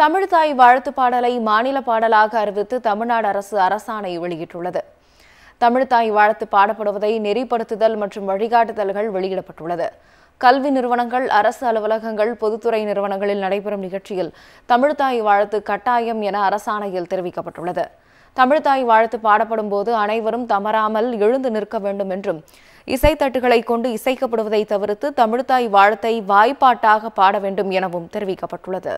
தமிழ்தாய் வாழ்த்து பாடலை மாநில பாடலாக அறிவித்து தமிழ்நாடு அரசு அரசாணை வெளியிட்டுள்ளது தமிழ்தாய் வாழ்த்து பாடப்படுவதை நெறிப்படுத்துதல் மற்றும் வழிகாட்டுதல்கள் வெளியிடப்பட்டுள்ளது கல்வி நிறுவனங்கள் அரசு அலுவலகங்கள் பொதுத்துறை நிறுவனங்களில் நடைபெறும் நிகழ்ச்சியில் தமிழ்தாய் வாழ்த்து கட்டாயம் என அரசாணையில் தெரிவிக்கப்பட்டுள்ளது தமிழ்தாய் வாழ்த்து பாடப்படும் போது அனைவரும் தமராமல் எழுந்து நிற்க வேண்டும் என்றும் இசைத்தட்டுகளை கொண்டு இசைக்கப்படுவதை தவிர்த்து தமிழ்தாய் வாழ்த்தை வாய்ப்பாட்டாக பாட வேண்டும் எனவும் தெரிவிக்கப்பட்டுள்ளது